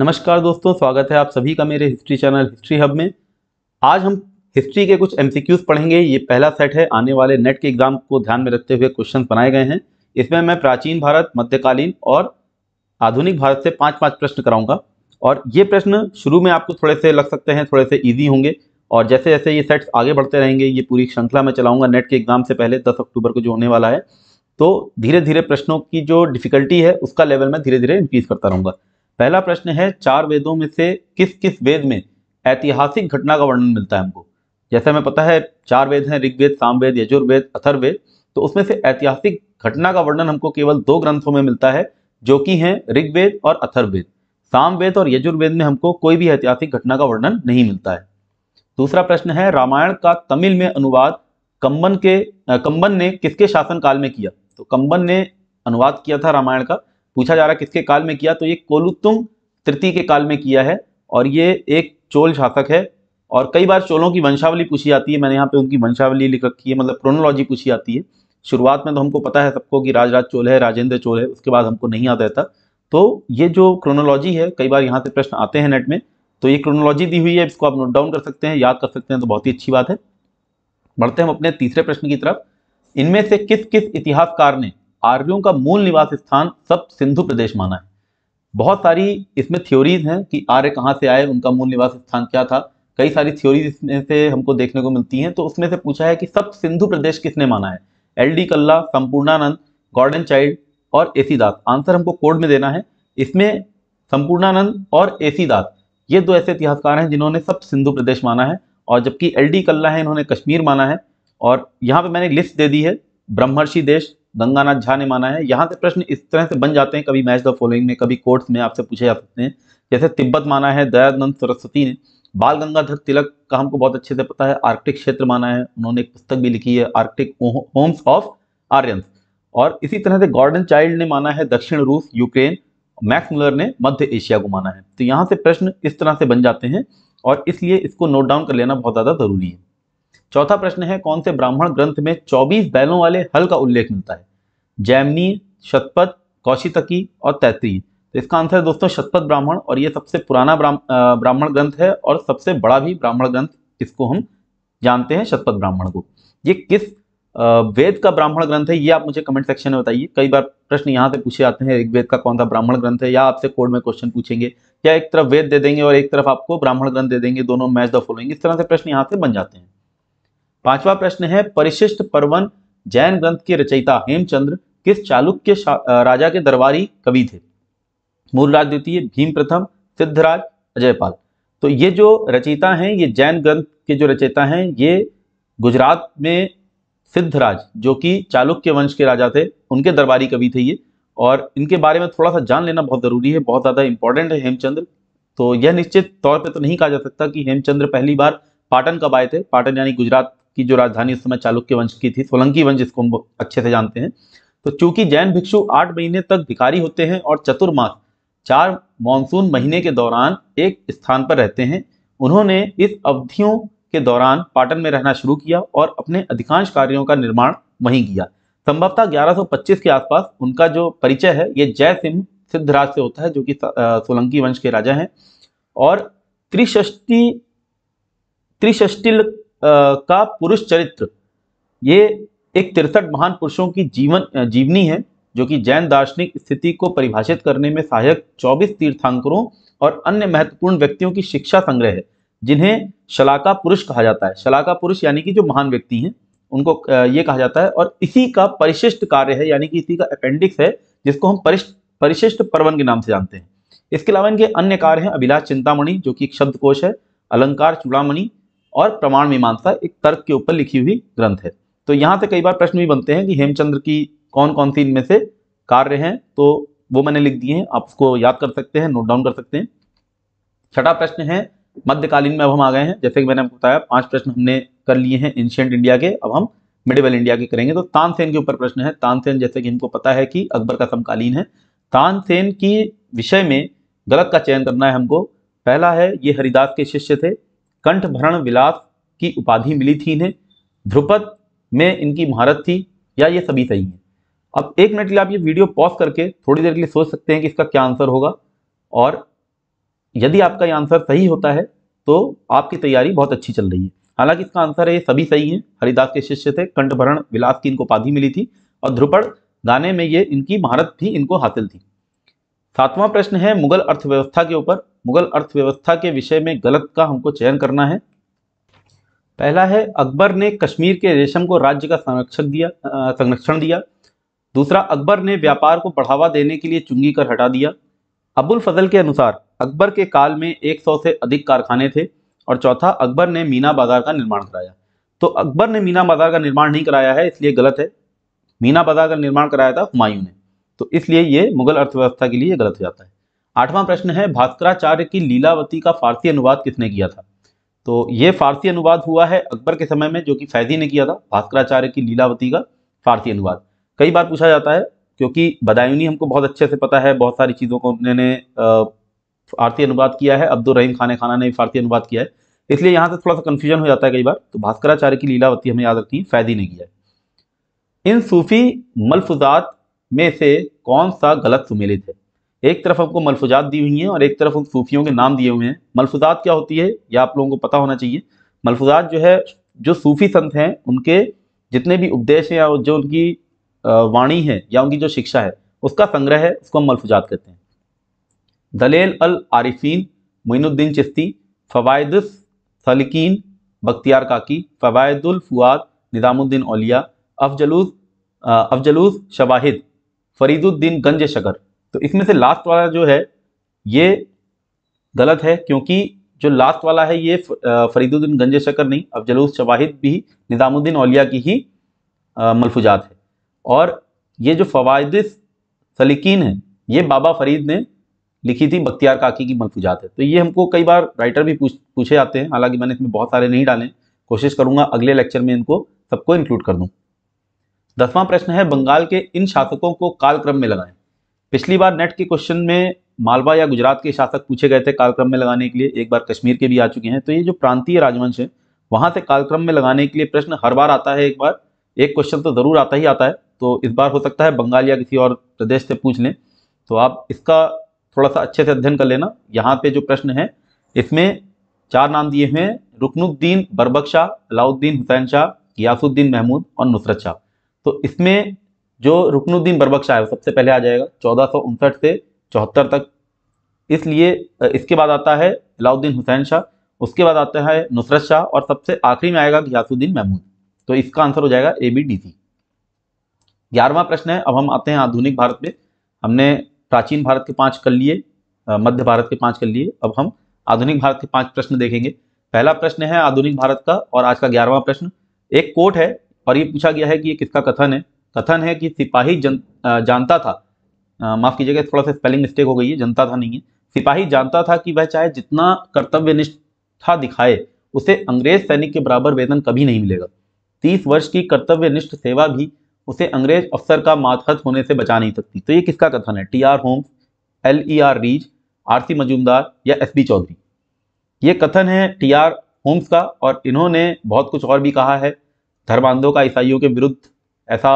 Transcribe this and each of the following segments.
नमस्कार दोस्तों स्वागत है आप सभी का मेरे हिस्ट्री चैनल हिस्ट्री हब में आज हम हिस्ट्री के कुछ एम पढ़ेंगे ये पहला सेट है आने वाले नेट के एग्जाम को ध्यान में रखते हुए क्वेश्चन बनाए गए हैं इसमें मैं प्राचीन भारत मध्यकालीन और आधुनिक भारत से पाँच पाँच प्रश्न कराऊंगा और ये प्रश्न शुरू में आपको थोड़े से लग सकते हैं थोड़े से ईजी होंगे और जैसे जैसे ये सेट्स आगे बढ़ते रहेंगे ये पूरी श्रृंखला में चलाऊंगा नेट के एग्जाम से पहले दस अक्टूबर को जो होने वाला है तो धीरे धीरे प्रश्नों की जो डिफिकल्टी है उसका लेवल मैं धीरे धीरे इंक्रीज करता रहूँगा पहला प्रश्न है चार वेदों में से किस किस वेद में ऐतिहासिक घटना का वर्णन मिलता है हमको जैसे हमें पता है चार वेद हैं ऋग्वेद सामवेद यजुर्वेद अथर्वेद तो उसमें से ऐतिहासिक घटना का वर्णन हमको केवल दो ग्रंथों में मिलता है जो कि हैं ऋग्वेद और अथर्वेद सामवेद और यजुर्वेद में हमको कोई भी ऐतिहासिक घटना का वर्णन नहीं मिलता है दूसरा प्रश्न है रामायण का तमिल में अनुवाद कंबन के कंबन ने किसके शासनकाल में किया तो कंबन ने अनुवाद किया था रामायण का पूछा जा रहा है किसके काल में किया तो ये कोलुतुंग तृतीय के काल में किया है और ये एक चोल शासक है और कई बार चोलों की वंशावली पूछी जाती है मैंने यहाँ पे उनकी वंशावली लिख रखी है मतलब क्रोनोलॉजी पूछी जाती है शुरुआत में तो हमको पता है सबको कि राजराज चोल है राजेंद्र चोल है उसके बाद हमको नहीं आता रहता तो ये जो क्रोनोलॉजी है कई बार यहाँ से प्रश्न आते हैं नेट में तो ये क्रोनोलॉजी दी हुई है इसको आप नोट डाउन कर सकते हैं याद कर सकते हैं तो बहुत ही अच्छी बात है बढ़ते हैं हम अपने तीसरे प्रश्न की तरफ इनमें से किस किस इतिहासकार ने आर्यों का मूल निवास स्थान सब सिंधु प्रदेश माना है बहुत सारी इसमें थ्योरीज हैं कि आर्य कहाँ से आए उनका मूल निवास स्थान क्या था कई सारी थ्योरीज इसमें से हमको देखने को मिलती हैं तो उसमें से पूछा है कि सब सिंधु प्रदेश किसने माना है L D Kalla Sampurnanand Gordon Childe और एसी दास आंसर हमको कोड में देना है इसमें संपूर्णानंद और एसी दास ये दो ऐसे इतिहासकार हैं जिन्होंने सब सिंधु प्रदेश माना है और जबकि एल डी कल्ला है इन्होंने कश्मीर माना है और यहाँ पे मैंने लिस्ट दे दी है ब्रह्मर्षि देश गंगानाथ झा ने माना है यहाँ से प्रश्न इस तरह से बन जाते हैं कभी मैच द फॉलोइंग में कभी कोर्ट्स में आपसे पूछे जा सकते हैं जैसे तिब्बत माना है दयानंद सरस्वती ने बाल गंगाधर तिलक का हमको बहुत अच्छे से पता है आर्कटिक क्षेत्र माना है उन्होंने एक पुस्तक भी लिखी है आर्कटिक होम्स ऑफ आर्यंस और इसी तरह से गॉर्डन चाइल्ड ने माना है दक्षिण रूस यूक्रेन मैक्स मुलर ने मध्य एशिया को माना है तो यहाँ से प्रश्न इस तरह से बन जाते हैं और इसलिए इसको नोट डाउन कर लेना बहुत ज़्यादा जरूरी है चौथा प्रश्न है कौन से ब्राह्मण ग्रंथ में 24 बैलों वाले हल का उल्लेख मिलता है जैमनी शतपथ कौशितकी और तैतरी तो इसका आंसर है दोस्तों शतपथ ब्राह्मण और ये सबसे पुराना ब्राह्मण ग्रंथ है और सबसे बड़ा भी ब्राह्मण ग्रंथ इसको हम जानते हैं शतपथ ब्राह्मण को ये किस वेद का ब्राह्मण ग्रंथ है ये आप मुझे कमेंट सेक्शन में बताइए कई बार प्रश्न यहाँ से पूछे जाते हैं वेद का कौन सा ब्राह्मण ग्रंथ है या आपसे कोड में क्वेश्चन पूछेंगे या एक तरफ वेद दे देंगे और एक तरफ आपको ब्राह्मण ग्रंथ दे देंगे दोनों मैच द फॉलोइंग इस तरह से प्रश्न यहाँ से बन जाते हैं पांचवा प्रश्न है परिशिष्ट परवन जैन ग्रंथ के रचयिता हेमचंद्र किस चालुक्य राजा के दरबारी कवि थे मूलराज द्वितीय भीम प्रथम सिद्धराज अजयपाल तो ये जो रचयिता हैं ये जैन ग्रंथ के जो रचयिता हैं ये गुजरात में सिद्धराज जो कि चालुक्य वंश के राजा थे उनके दरबारी कवि थे ये और इनके बारे में थोड़ा सा जान लेना बहुत ज़रूरी है बहुत ज़्यादा इंपॉर्टेंट है हेमचंद्र तो यह निश्चित तौर पर तो नहीं कहा जा सकता कि हेमचंद्र पहली बार पाटन कब आए थे पाटन यानी गुजरात की जो राजधानी उस समय चालुक्य वंश की थी सोलंकी वंश जिसको हम अच्छे से जानते हैं तो चूंकि जैन भिक्षु आठ महीने तक भिखारी होते हैं और चतुर्मास चार मानसून महीने के दौरान एक स्थान पर रहते हैं उन्होंने इस अवधियों के दौरान पाटन में रहना शुरू किया और अपने अधिकांश कार्यों का निर्माण वहीं किया संभवतः 1125 के आसपास उनका जो परिचय है ये जय सिंह सिद्धराज से होता है जो कि सोलंकी वंश के राजा हैं और त्रिष्टी त्रिष्टिल का पुरुष चरित्र ये एक तिरसठ महान पुरुषों की जीवन जीवनी है जो कि जैन दार्शनिक स्थिति को परिभाषित करने में सहायक 24 तीर्थांकरों और अन्य महत्वपूर्ण व्यक्तियों की शिक्षा संग्रह है जिन्हें शलाका पुरुष कहा जाता है शलाका पुरुष यानी कि जो महान व्यक्ति हैं उनको ये कहा जाता है और इसी का परिशिष्ट कार्य है यानी कि इसी का अपेंडिक्स है जिसको हम परिष्ट परिशिष्ट पर्वन के नाम से जानते हैं इसके अलावा इनके अन्य कार्य हैं अभिलाष चिंतामणि जो कि एक शब्दकोश है अलंकार चूड़ामणि और प्रमाण मीमांसा एक तर्क के ऊपर लिखी हुई ग्रंथ है तो यहां से कई बार प्रश्न भी बनते हैं कि हेमचंद्र की कौन कौन सी इनमें से कार्य हैं तो वो मैंने लिख दिए हैं आप उसको याद कर सकते हैं नोट डाउन कर सकते हैं छठा प्रश्न है मध्यकालीन में अब हम आ गए हैं जैसे कि मैंने आपको बताया पांच प्रश्न हमने कर लिए हैं एंशियंट इंडिया के अब हम मिडिवल इंडिया के करेंगे तो तानसेन के ऊपर प्रश्न है तानसेन जैसे कि हमको पता है कि अकबर का समकालीन है तानसेन की विषय में गलत का चयन करना है हमको पहला है ये हरिदास के शिष्य थे कंठ भरण विलास की उपाधि मिली थी इन्हें ध्रुपद में इनकी महारत थी या ये सभी सही हैं अब एक मिनट के लिए आप ये वीडियो पॉज करके थोड़ी देर के लिए सोच सकते हैं कि इसका क्या आंसर होगा और यदि आपका ये आंसर सही होता है तो आपकी तैयारी बहुत अच्छी चल रही है हालांकि इसका आंसर है ये सभी सही हैं हरिदास के शिष्य थे कंठभरण विलास की इनको उपाधि मिली थी और ध्रुपड़ गाने में ये इनकी महारत थी इनको हासिल थी सातवां प्रश्न है मुगल अर्थव्यवस्था के ऊपर मुगल अर्थव्यवस्था के विषय में गलत का हमको चयन करना है पहला है अकबर ने कश्मीर के रेशम को राज्य का संरक्षक दिया संरक्षण दिया दूसरा अकबर ने व्यापार को बढ़ावा देने के लिए चुंगी कर हटा दिया अबुल फजल के अनुसार अकबर के काल में 100 से अधिक कारखाने थे और चौथा अकबर ने मीना बाजार का निर्माण कराया तो अकबर ने मीना बाजार का निर्माण नहीं कराया है इसलिए गलत है मीना बाजार का निर्माण कराया था हुमायूं ने तो इसलिए ये मुगल अर्थव्यवस्था के लिए गलत हो जाता है आठवां प्रश्न है भास्कराचार्य की लीलावती का फारसी अनुवाद किसने किया था तो ये फारसी अनुवाद हुआ है अकबर के समय में जो कि फैजी ने किया था भास्कराचार्य की लीलावती का फारसी अनुवाद कई बार पूछा जाता है क्योंकि बदायूनी हमको बहुत अच्छे से पता है बहुत सारी चीज़ों को उन्होंने फारसी अनुवाद किया है अब्दुल रहीम खान खाना ने फारसी अनुवाद किया है इसलिए यहाँ से थोड़ा सा कन्फ्यूजन हो जाता है कई बार तो भास्कराचार्य की लीलावती हमें याद रखनी फैदी ने किया है इन सूफी मलफुजात में से कौन सा गलत सुमेलित है एक तरफ हमको मलफुजात दी हुई हैं और एक तरफ उन सूफियों के नाम दिए हुए हैं मलफुजात क्या होती है यह आप लोगों को पता होना चाहिए मलफुजात जो है जो सूफी संत हैं उनके जितने भी उपदेश हैं या जो उनकी वाणी है या उनकी जो शिक्षा है उसका संग्रह है उसको हम मलफुजात कहते हैं दलेल अल आरिफीन मोइनुद्दीन चिश्ती फवायद सलकिन बख्तियार काकी फ़वादुल फुआद निज़ामुद्दीन अलिया अफजलूस अफजलूस शवाहिद फरीदुद्दीन गंज शकर तो इसमें से लास्ट वाला जो है ये गलत है क्योंकि जो लास्ट वाला है ये फरीदुद्दीन गंजे शकर नहीं अब जलूस शवाहिद भी निज़ामुद्दीन अलिया की ही मलफूजात है और ये जो फ़वाद सलीकिन है ये बाबा फरीद ने लिखी थी बख्तियार काकी की मलफूजात है तो ये हमको कई बार राइटर भी पूछ पूछे आते हैं हालांकि मैंने इसमें बहुत सारे नहीं डाले कोशिश करूँगा अगले लेक्चर में इनको सबको इंक्लूड कर दूँ दसवां प्रश्न है बंगाल के इन शासकों को कालक्रम में लगाएं पिछली बार नेट के क्वेश्चन में मालवा या गुजरात के शासक पूछे गए थे कालक्रम में लगाने के लिए एक बार कश्मीर के भी आ चुके हैं तो ये जो प्रांतीय राजवंश है वहाँ से कालक्रम में लगाने के लिए प्रश्न हर बार आता है एक बार एक क्वेश्चन तो ज़रूर आता ही आता है तो इस बार हो सकता है बंगाल या किसी और प्रदेश से पूछ लें तो आप इसका थोड़ा सा अच्छे से अध्ययन कर लेना यहाँ पे जो प्रश्न है इसमें चार नाम दिए हुए हैं रुकनुद्दीन बरबक शाह अलाउद्दीन हुसैन शाह यासुद्दीन महमूद और नुसरत शाह तो इसमें जो रुकनुद्दीन बरबक शाह है सबसे पहले आ जाएगा चौदह से चौहत्तर तक इसलिए इसके बाद आता है अलाउद्दीन हुसैन शाह उसके बाद आता है नुसरत शाह और सबसे आखिरी में आएगा गयासुद्दीन महमूद तो इसका आंसर हो जाएगा ए बी डी सी ग्यारहवा प्रश्न है अब हम आते हैं आधुनिक भारत में हमने प्राचीन भारत के पाँच कर लिए मध्य भारत के पाँच कर लिए अब हम आधुनिक भारत के पाँच प्रश्न देखेंगे पहला प्रश्न है आधुनिक भारत का और आज का ग्यारहवा प्रश्न एक कोट है और ये पूछा गया है कि ये किसका कथन है कथन है कि सिपाही जन जानता था माफ़ कीजिएगा थोड़ा सा स्पेलिंग मिस्टेक हो गई है जनता था नहीं है सिपाही जानता था कि वह चाहे जितना कर्तव्य निष्ठा दिखाए उसे अंग्रेज सैनिक के बराबर वेतन कभी नहीं मिलेगा तीस वर्ष की कर्तव्यनिष्ठ सेवा भी उसे अंग्रेज अफसर का मातहत होने से बचा नहीं सकती तो ये किसका कथन है T R Holmes L E R Rees R C Majumdar या एस बी चौधरी ये कथन है टी आर होम्स का और इन्होंने बहुत कुछ और भी कहा है धर्मांधों का ईसाइयों के विरुद्ध ऐसा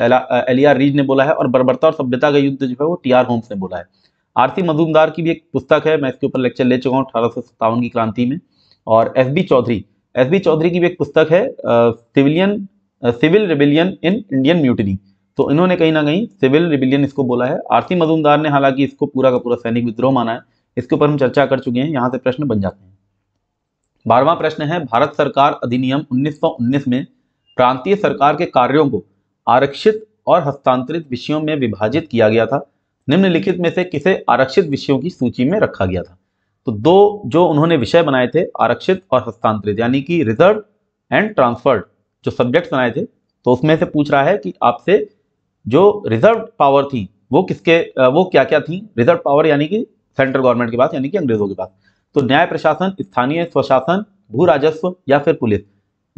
एलिया रीज ने बोला है और बर्बरता और सभ्यता का युद्ध जो है वो टी आर होम्स ने बोला है आरती मजूमदार की भी एक पुस्तक है मैं इसके ऊपर लेक्चर ले चुका हूँ अठारह की क्रांति में और S B Chaudhuri S B Chaudhuri की भी एक पुस्तक है civilian civil rebellion in Indian mutiny तो इन्होंने कहीं ना कहीं सिविल रिबिलियन इसको बोला है आरती मजूमदार ने हालांकि इसको पूरा का पूरा सैनिक विद्रोह माना है इसके ऊपर हम चर्चा कर चुके हैं यहाँ से प्रश्न बन जाते हैं बारहवां प्रश्न है भारत सरकार अधिनियम 1919 में प्रांतीय सरकार के कार्यों को आरक्षित और हस्तांतरित विषयों में विभाजित किया गया था निम्नलिखित में से किसे आरक्षित विषयों की सूची में रखा गया था तो दो जो उन्होंने विषय बनाए थे आरक्षित और हस्तांतरित यानी कि रिजर्व एंड ट्रांसफर्ड जो सब्जेक्ट बनाए थे तो उसमें से पूछ रहा है कि आपसे जो रिजर्व पावर थी वो किसके वो क्या क्या थी रिजर्व पावर यानी कि सेंट्रल गवर्नमेंट के पास यानी कि अंग्रेजों के पास तो न्याय प्रशासन स्थानीय स्वशासन भू राजस्व या फिर पुलिस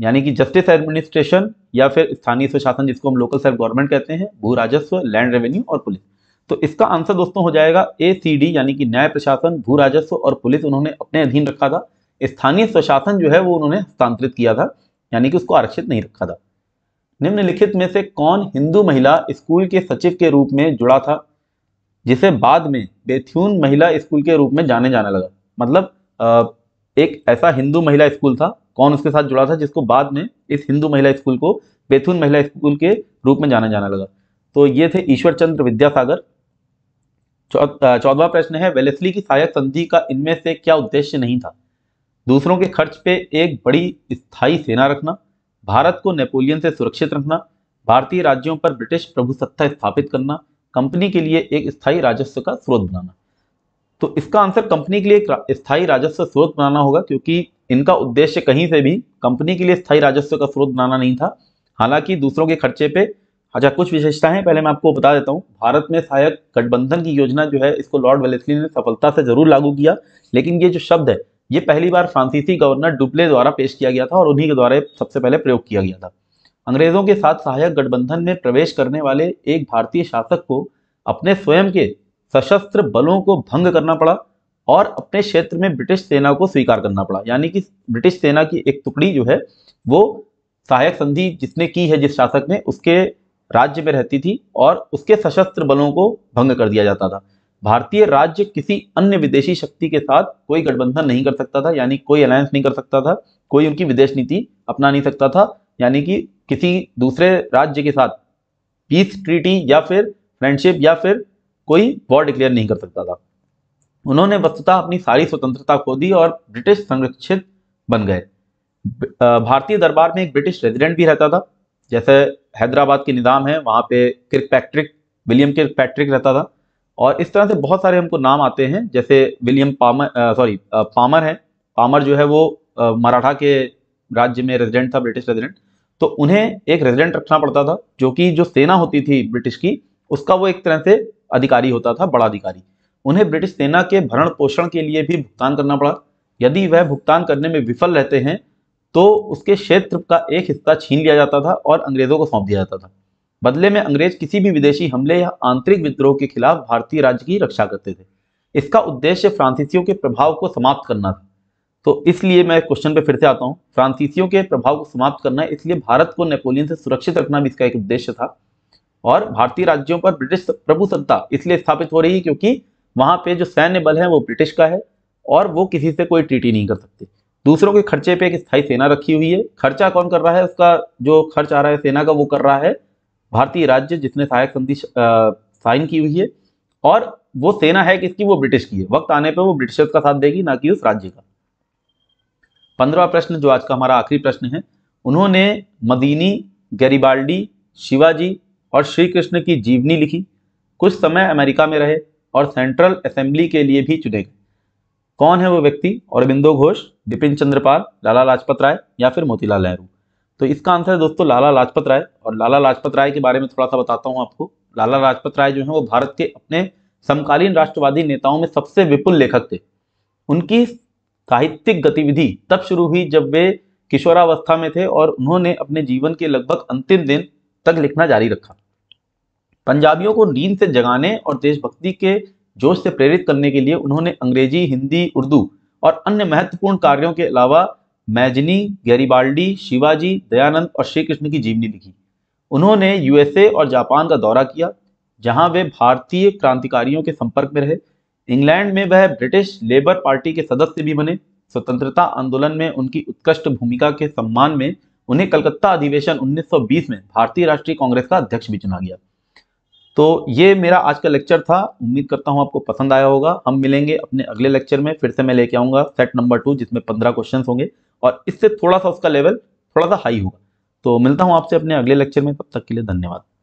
यानी कि जस्टिस एडमिनिस्ट्रेशन या फिर स्थानीय स्वशासन जिसको हम लोकल सेल्फ गवर्नमेंट कहते हैं भू राजस्व लैंड रेवेन्यू और पुलिस तो इसका आंसर दोस्तों हो जाएगा ए सी डी यानी कि न्याय प्रशासन भू राजस्व और पुलिस उन्होंने अपने अधीन रखा था स्थानीय स्वशासन जो है वो उन्होंने हस्तांतरित किया था यानी कि उसको आरक्षित नहीं रखा था निम्नलिखित में से कौन हिंदू महिला स्कूल के सचिव के रूप में जुड़ा था जिसे बाद में बेथ्यून महिला स्कूल के रूप में जाने जाने लगा मतलब एक ऐसा हिंदू महिला स्कूल था कौन उसके साथ जुड़ा था जिसको बाद में इस हिंदू महिला स्कूल को बेथुन महिला स्कूल के रूप में जाना जाना लगा तो ये थे ईश्वर चंद्र विद्यासागर चौदवा प्रश्न है वेलेसली की सहायक संधि का इनमें से क्या उद्देश्य नहीं था दूसरों के खर्च पे एक बड़ी स्थायी सेना रखना भारत को नेपोलियन से सुरक्षित रखना भारतीय राज्यों पर ब्रिटिश प्रभुसत्ता स्थापित करना कंपनी के लिए एक स्थायी राजस्व का स्रोत बनाना तो इसका आंसर कंपनी के लिए एक स्थायी राजस्व स्रोत बनाना होगा क्योंकि इनका उद्देश्य कहीं से भी कंपनी के लिए स्थायी राजस्व का स्रोत बनाना नहीं था हालांकि दूसरों के खर्चे पे अच्छा कुछ विशेषताएं पहले मैं आपको बता देता हूँ भारत में सहायक गठबंधन की योजना जो है इसको लॉर्ड वेलेस्ली ने सफलता से जरूर लागू किया लेकिन ये जो शब्द है ये पहली बार फ्रांसीसी गवर्नर डुप्ले द्वारा पेश किया गया था और उन्हीं के द्वारा सबसे पहले प्रयोग किया गया था अंग्रेजों के साथ सहायक गठबंधन में प्रवेश करने वाले एक भारतीय शासक को अपने स्वयं के सशस्त्र बलों को भंग करना पड़ा और अपने क्षेत्र में ब्रिटिश सेना को स्वीकार करना पड़ा यानी कि ब्रिटिश सेना की एक टुकड़ी जो है वो सहायक संधि जिसने की है जिस शासक ने उसके राज्य में रहती थी और उसके सशस्त्र बलों को भंग कर दिया जाता था भारतीय राज्य किसी अन्य विदेशी शक्ति के साथ कोई गठबंधन नहीं कर सकता था यानी कोई अलायंस नहीं कर सकता था कोई उनकी विदेश नीति अपना नहीं सकता था यानी कि किसी दूसरे राज्य के साथ पीस ट्रीटी या फिर फ्रेंडशिप या फिर कोई वॉर डिक्लेयर नहीं कर सकता था उन्होंने वस्तुता अपनी सारी स्वतंत्रता खो दी और ब्रिटिश संरक्षित बन गए भारतीय दरबार में एक ब्रिटिश रेजिडेंट भी रहता था जैसे हैदराबाद के निज़ाम है वहाँ पे Kirkpatrick William Kirkpatrick रहता था और इस तरह से बहुत सारे हमको नाम आते हैं जैसे विलियम पामर सॉरी पामर है पामर जो है वो मराठा के राज्य में रेजिडेंट था ब्रिटिश रेजिडेंट तो उन्हें एक रेजिडेंट रखना पड़ता था जो कि जो सेना होती थी ब्रिटिश की उसका वो एक तरह से अधिकारी होता था बड़ा अधिकारी उन्हें ब्रिटिश सेना के भरण पोषण के लिए भी भुगतान करना पड़ा यदि वह भुगतान करने में विफल रहते हैं तो उसके क्षेत्र का एक हिस्सा छीन लिया जाता था और अंग्रेजों को सौंप दिया जाता था बदले में अंग्रेज किसी भी विदेशी हमले या आंतरिक विद्रोह के खिलाफ भारतीय राज्य की रक्षा करते थे इसका उद्देश्य फ्रांसीसियों के प्रभाव को समाप्त करना था तो इसलिए मैं क्वेश्चन पे फिर से आता हूँ फ्रांसीसियों के प्रभाव को समाप्त करना इसलिए भारत को नेपोलियन से सुरक्षित रखना भी इसका एक उद्देश्य था और भारतीय राज्यों पर ब्रिटिश प्रभुसत्ता इसलिए स्थापित हो रही है क्योंकि वहां पे जो सैन्य बल है वो ब्रिटिश का है और वो किसी से कोई ट्रीटी नहीं कर सकते दूसरों के खर्चे पे एक स्थायी सेना रखी हुई है खर्चा कौन कर रहा है उसका जो खर्च आ रहा है सेना का वो कर रहा है भारतीय राज्य जिसने सहायक संधि साइन की हुई है और वो सेना है किसकी वो ब्रिटिश की है वक्त आने पर वो ब्रिटिशर्स का साथ देगी ना कि उस राज्य का पंद्रवा प्रश्न जो आज का हमारा आखिरी प्रश्न है उन्होंने मदीनी गरीबाल्डी शिवाजी और श्री कृष्ण की जीवनी लिखी कुछ समय अमेरिका में रहे और सेंट्रल असेंबली के लिए भी चुने गए कौन है वो व्यक्ति बिंदो घोष बिपिन चंद्रपाल लाला लाजपत राय या फिर मोतीलाल नेहरू तो इसका आंसर है दोस्तों लाला लाजपत राय और लाला लाजपत राय के बारे में थोड़ा सा बताता हूँ आपको लाला लाजपत राय जो है वो भारत के अपने समकालीन राष्ट्रवादी नेताओं में सबसे विपुल लेखक थे उनकी साहित्यिक गतिविधि तब शुरू हुई जब वे किशोरावस्था में थे और उन्होंने अपने जीवन के लगभग अंतिम दिन तक लिखना जारी रखा पंजाबियों को नींद से जगाने और देशभक्ति के जोश से प्रेरित करने के लिए उन्होंने अंग्रेजी हिंदी उर्दू और अन्य महत्वपूर्ण कार्यों के अलावा मैजनी गैरीबाल्डी शिवाजी दयानंद और श्री कृष्ण की जीवनी लिखी उन्होंने यूएसए और जापान का दौरा किया जहां वे भारतीय क्रांतिकारियों के संपर्क में रहे इंग्लैंड में वह ब्रिटिश लेबर पार्टी के सदस्य भी बने स्वतंत्रता आंदोलन में उनकी उत्कृष्ट भूमिका के सम्मान में उन्हें कलकत्ता अधिवेशन 1920 में भारतीय राष्ट्रीय कांग्रेस का अध्यक्ष भी चुना गया तो ये मेरा आज का लेक्चर था उम्मीद करता हूँ आपको पसंद आया होगा हम मिलेंगे अपने अगले लेक्चर में फिर से मैं लेके आऊँगा सेट नंबर टू जिसमें पंद्रह क्वेश्चन होंगे और इससे थोड़ा सा उसका लेवल थोड़ा सा हाई होगा तो मिलता हूँ आपसे अपने अगले लेक्चर में तब तक के लिए धन्यवाद